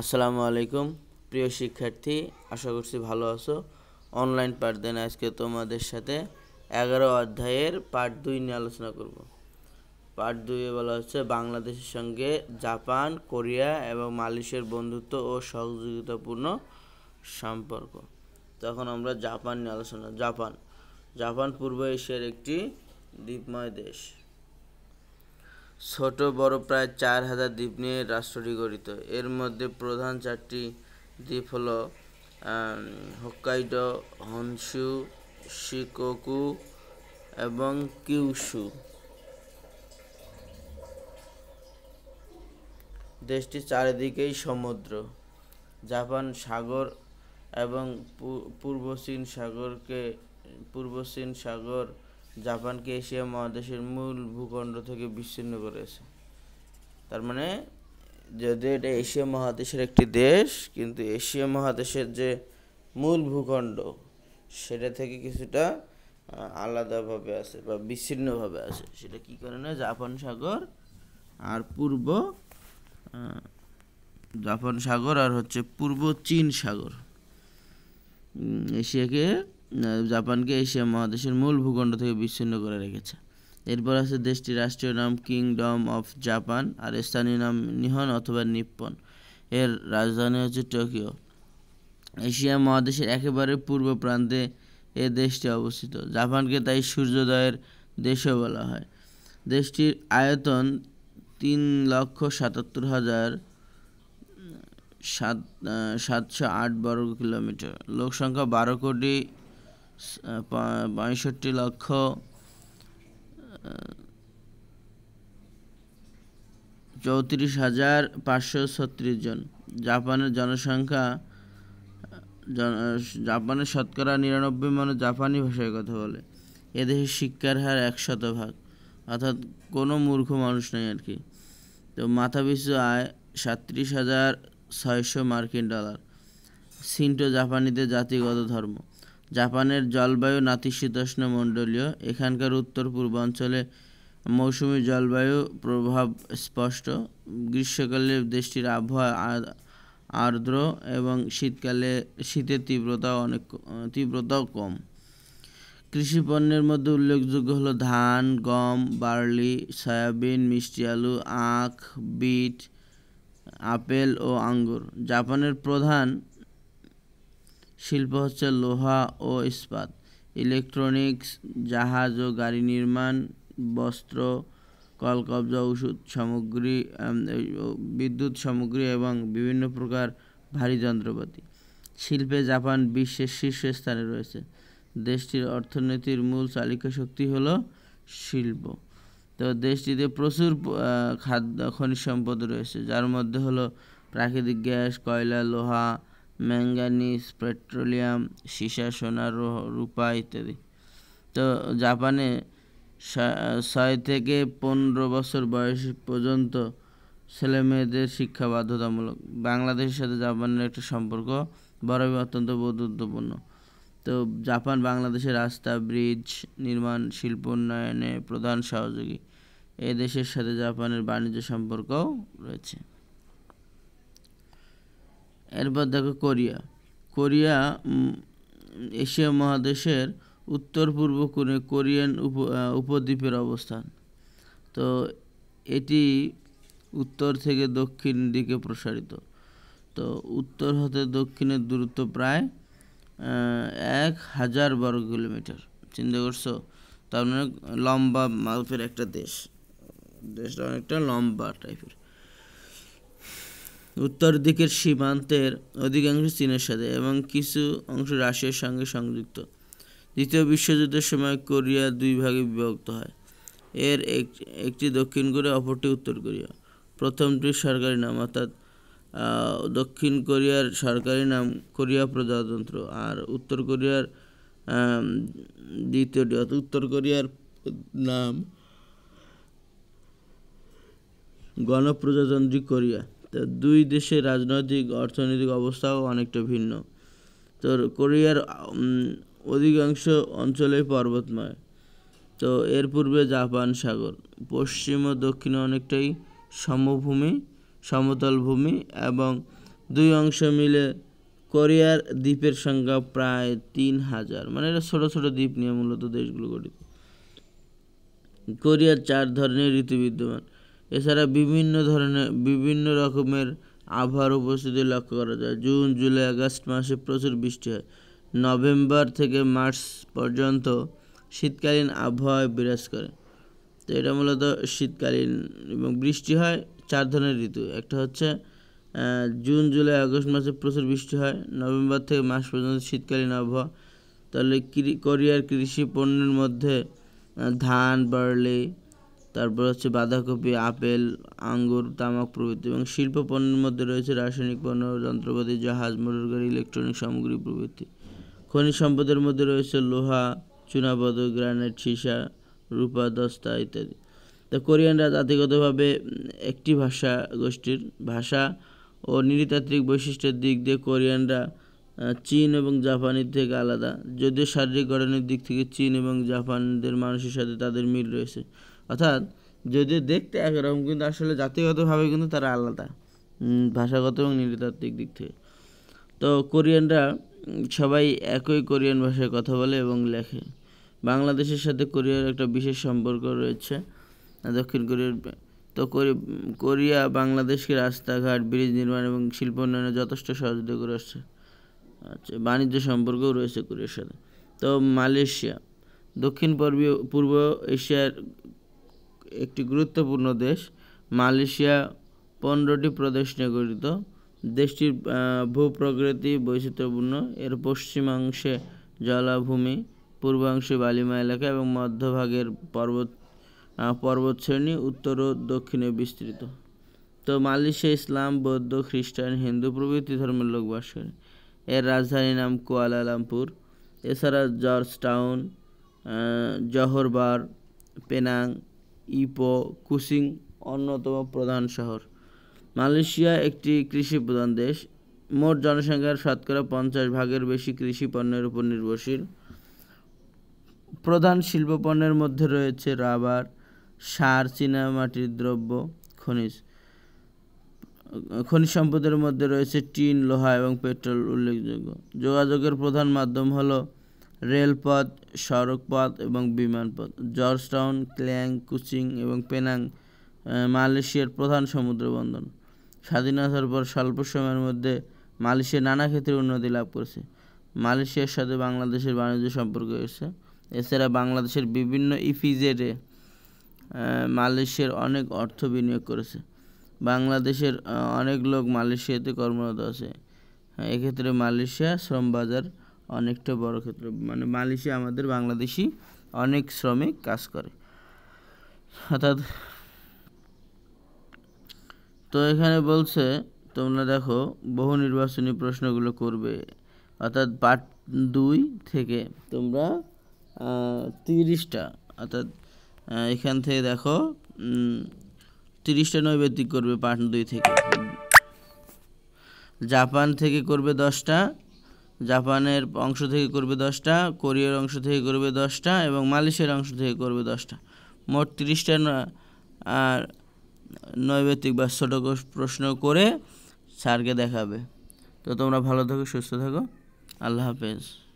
আসসালামু আলাইকুম প্রিয় শিক্ষার্থী আশা করছি ভালো আছো অনলাইন পাঠ দেন আজকে তোমাদের সাথে এগারো অধ্যায়ের পার্ট দুই নিয়ে আলোচনা করব পার্ট দুইয়ে বলা হচ্ছে বাংলাদেশের সঙ্গে জাপান কোরিয়া এবং মালয়েশিয়ার বন্ধুত্ব ও সহযোগিতাপূর্ণ সম্পর্ক তখন আমরা জাপান নিয়ে আলোচনা জাপান জাপান পূর্ব এশিয়ার একটি দ্বীপময় দেশ ছোট বড় প্রায় চার হাজার দ্বীপ নিয়ে রাষ্ট্রটি গঠিত এর মধ্যে প্রধান চারটি দ্বীপ হল হোক্কাইডো হনসু শিকোকু এবং কিউসু দেশটি চারিদিকেই সমুদ্র জাপান সাগর এবং পূর্ব চীন সাগরকে পূর্ব চীন সাগর জাপানকে এশিয়া মহাদেশের মূল ভূখণ্ড থেকে বিচ্ছিন্ন করেছে তার মানে যদিও এটা এশিয়া মহাদেশের একটি দেশ কিন্তু এশিয়া মহাদেশের যে মূল ভূখণ্ড সেটা থেকে কিছুটা আলাদাভাবে আছে বা বিচ্ছিন্নভাবে আছে সেটা কি কারণে জাপান সাগর আর পূর্ব জাপান সাগর আর হচ্ছে পূর্ব চীন সাগর এশিয়াকে জাপানকে এশিয়া মহাদেশের মূল ভূখণ্ড থেকে বিচ্ছিন্ন করে রেখেছে এরপর আছে দেশটির রাষ্ট্রীয় নাম কিংডম অফ জাপান আর স্থানীয় নাম নিহন অথবা নিপ্পন এর রাজধানী হচ্ছে টোকিও এশিয়া মহাদেশের একেবারে পূর্ব প্রান্তে এ দেশটি অবস্থিত জাপানকে তাই সূর্যোদয়ের দেশও বলা হয় দেশটির আয়তন তিন লক্ষ সাতাত্তর হাজার সাত সাতশো আট বর্গ কিলোমিটার লোক সংখ্যা বারো কোটি পঁয়ষট্টি লক্ষ চৌত্রিশ হাজার পাঁচশো ছত্রিশ জন জাপানের জনসংখ্যা জাপানের শতকরা নিরানব্বই মানুষ জাপানি ভাষায় কথা বলে এদেশের শিক্ষার হার এক শতভাগ অর্থাৎ কোনো মূর্খ মানুষ নেই আর কি তো মাথা পিছু আয় সাত্রিশ হাজার ছয়শো মার্কিন ডলার সিন্টো জাপানিদের জাতিগত ধর্ম জাপানের জলবায়ু নাতিশীতোষ্ণ মণ্ডলীয় এখানকার উত্তর পূর্বাঞ্চলে মৌসুমি জলবায়ু প্রভাব স্পষ্ট গ্রীষ্মকালে দেশটির আবহাওয়া আর্দ্র এবং শীতকালে শীতের তীব্রতা অনেক তীব্রতাও কম কৃষি পণ্যের মধ্যে উল্লেখযোগ্য হলো ধান গম বার্লি সয়াবিন মিষ্টি আলু আখ বিট আপেল ও আঙ্গুর জাপানের প্রধান শিল্প হচ্ছে লোহা ও ইস্পাত ইলেকট্রনিক্স জাহাজ ও গাড়ি নির্মাণ বস্ত্র কলকব্জা ওষুধ সামগ্রী বিদ্যুৎ সামগ্রী এবং বিভিন্ন প্রকার ভারী যন্ত্রপাতি শিল্পে জাপান বিশ্বের শীর্ষস্থানে রয়েছে দেশটির অর্থনীতির মূল চালিকা শক্তি হলো শিল্প তো দেশটিতে প্রচুর খাদ্য খনিজ সম্পদ রয়েছে যার মধ্যে হলো প্রাকৃতিক গ্যাস কয়লা লোহা ম্যাঙ্গানিজ পেট্রোলিয়াম সীসা সোনা রূপা ইত্যাদি তো জাপানে ছয় থেকে পনেরো বছর বয়স পর্যন্ত ছেলেমেয়েদের শিক্ষা বাধ্যতামূলক বাংলাদেশের সাথে জাপানের একটা সম্পর্ক বড়ই অত্যন্ত বন্ধুত্বপূর্ণ তো জাপান বাংলাদেশের রাস্তা ব্রিজ নির্মাণ শিল্প উন্নয়নে প্রধান সহযোগী এ দেশের সাথে জাপানের বাণিজ্য সম্পর্কও রয়েছে এরপর দেখো কোরিয়া কোরিয়া এশিয়া মহাদেশের উত্তর পূর্ব কোণে কোরিয়ান উপদ্বীপের অবস্থান তো এটি উত্তর থেকে দক্ষিণ দিকে প্রসারিত তো উত্তর হতে দক্ষিণের দূরত্ব প্রায় এক হাজার বারো কিলোমিটার চিন্তা করছো তার মানে লম্বা মালপের একটা দেশ দেশটা অনেকটা লম্বা টাইপের উত্তর দিকের সীমান্তের অধিকাংশ চীনের সাথে এবং কিছু অংশ রাশিয়ার সঙ্গে সংযুক্ত দ্বিতীয় বিশ্বযুদ্ধের সময় কোরিয়া দুই ভাগে বিভক্ত হয় এর একটি দক্ষিণ কোরিয়া অপরটি উত্তর কোরিয়া প্রথমটির সরকারি নাম অর্থাৎ দক্ষিণ কোরিয়ার সরকারি নাম কোরিয়া প্রজাতন্ত্র আর উত্তর কোরিয়ার দ্বিতীয়টি অর্থাৎ উত্তর কোরিয়ার নাম গণপ্রজাতন্ত্রী কোরিয়া দুই দেশের রাজনৈতিক অর্থনৈতিক অবস্থাও অনেকটা ভিন্ন তো কোরিয়ার অধিকাংশ অঞ্চলেই পর্বতময় তো এর পূর্বে জাপান সাগর পশ্চিম ও দক্ষিণে অনেকটাই সমভূমি সমতল ভূমি এবং দুই অংশ মিলে কোরিয়ার দ্বীপের সংখ্যা প্রায় তিন হাজার মানে এটা ছোটো ছোটো দ্বীপ নিয়ে মূলত দেশগুলো গঠিত কোরিয়ার চার ধরনের ঋতু বিদ্যমান এছাড়া বিভিন্ন ধরনের বিভিন্ন রকমের আবহাওয়ার উপস্থিতি লক্ষ্য করা যায় জুন জুলাই আগস্ট মাসে প্রচুর বৃষ্টি হয় নভেম্বর থেকে মার্চ পর্যন্ত শীতকালীন আবহাওয়ায় বিরাজ করে তো এটা মূলত শীতকালীন এবং বৃষ্টি হয় চার ধরনের ঋতু একটা হচ্ছে জুন জুলাই আগস্ট মাসে প্রচুর বৃষ্টি হয় নভেম্বর থেকে মার্চ পর্যন্ত শীতকালীন আবহাওয়া তাহলে কোরিয়ার কৃষি পণ্যের মধ্যে ধান বার্লি তারপর হচ্ছে বাঁধাকপি আপেল আঙ্গুর তামাক প্রভৃতি এবং শিল্প পণ্যের মধ্যে রয়েছে রাসায়নিক পণ্য যন্ত্রপাতি জাহাজ মোটর গাড়ি ইলেকট্রনিক সামগ্রী প্রভৃতি খনিজ সম্পদের মধ্যে রয়েছে লোহা চুনাপদক গ্রানাইট সীসা রূপা দস্তা ইত্যাদি তা কোরিয়ানরা জাতিগতভাবে একটি ভাষা গোষ্ঠীর ভাষা ও নৃতাত্ত্বিক বৈশিষ্ট্যের দিক দিয়ে কোরিয়ানরা চীন এবং জাপানের থেকে আলাদা যদিও শারীরিক গঠনের দিক থেকে চীন এবং জাপানদের মানুষের সাথে তাদের মিল রয়েছে অর্থাৎ যদি দেখতে একরকম কিন্তু আসলে জাতিগতভাবে কিন্তু তারা আলাদা ভাষাগত এবং নৃতাত্ত্বিক দিক থেকে তো কোরিয়ানরা সবাই একই কোরিয়ান ভাষায় কথা বলে এবং লেখে বাংলাদেশের সাথে কোরিয়ার একটা বিশেষ সম্পর্ক রয়েছে দক্ষিণ কোরিয়ার তো কোরিয়া বাংলাদেশকে রাস্তাঘাট ব্রিজ নির্মাণ এবং শিল্প উন্নয়নে যথেষ্ট সহযোগিতা করে আসছে আচ্ছা বাণিজ্য সম্পর্কও রয়েছে কোরিয়ার সাথে তো মালয়েশিয়া দক্ষিণ পূর্বীয় পূর্ব এশিয়ার একটি গুরুত্বপূর্ণ দেশ মালয়েশিয়া পনেরোটি প্রদেশ নিয়ে গঠিত দেশটির ভূপ্রকৃতি বৈচিত্র্যপূর্ণ এর পশ্চিমাংশে জলাভূমি পূর্বাংশে বালিমা এলাকা এবং মধ্যভাগের পর্বত পর্বতশ্রেণী উত্তর ও দক্ষিণে বিস্তৃত তো মালয়েশিয়া ইসলাম বৌদ্ধ খ্রিস্টান হিন্দু প্রভৃতি ধর্মের লোক বাস করে এর রাজধানীর নাম কুয়ালালামপুর এছাড়া George Town Johor Bahru Penang Ipoh Kuching অন্যতম প্রধান শহর মালয়েশিয়া একটি কৃষি প্রধান দেশ মোট জনসংখ্যার শতকরা পঞ্চাশ ভাগের বেশি কৃষি পণ্যের উপর নির্ভরশীল প্রধান শিল্প পণ্যের মধ্যে রয়েছে রাবার সার চীনামাটির দ্রব্য খনিজ খনিজ সম্পদের মধ্যে রয়েছে টিন লোহা এবং পেট্রোল উল্লেখযোগ্য যোগাযোগের প্রধান মাধ্যম হলো রেলপথ সড়কপথ এবং বিমানপথ জর্জটাউন ক্ল্যাং কুচিং এবং পেনাং মালয়েশিয়ার প্রধান সমুদ্র বন্দর স্বাধীনতার পর স্বল্প সময়ের মধ্যে মালয়েশিয়া নানা ক্ষেত্রে উন্নতি লাভ করেছে মালয়েশিয়ার সাথে বাংলাদেশের বাণিজ্য সম্পর্ক এসেছে এছাড়া বাংলাদেশের বিভিন্ন ইফিজেটে মালয়েশিয়ার অনেক অর্থ বিনিয়োগ করেছে বাংলাদেশের অনেক লোক মালয়েশিয়াতে কর্মরত আছে এক্ষেত্রে মালয়েশিয়া শ্রম বাজার অনেকটা বড় ক্ষেত্র মানে মালয়েশিয়া আমাদের বাংলাদেশি অনেক শ্রমিক কাজ করে অর্থাৎ তো এখানে বলছে তোমরা দেখো বহু নির্বাচনী প্রশ্নগুলো করবে অর্থাৎ পার্ট দুই থেকে তোমরা তিরিশটা অর্থাৎ এখান থেকে দেখো তিরিশটা ব্যতিক করবে পার্ট দুই থেকে জাপান থেকে করবে দশটা জাপানের অংশ থেকে করবে দশটা কোরিয়ার অংশ থেকে করবে দশটা এবং মালয়েশিয়ার অংশ থেকে করবে দশটা মোট তিরিশটা আর নৈবেত্তিক বা ছোট প্রশ্ন করে স্যারকে দেখাবে তো তোমরা ভালো থাকো সুস্থ থাকো আল্লাহ হাফেজ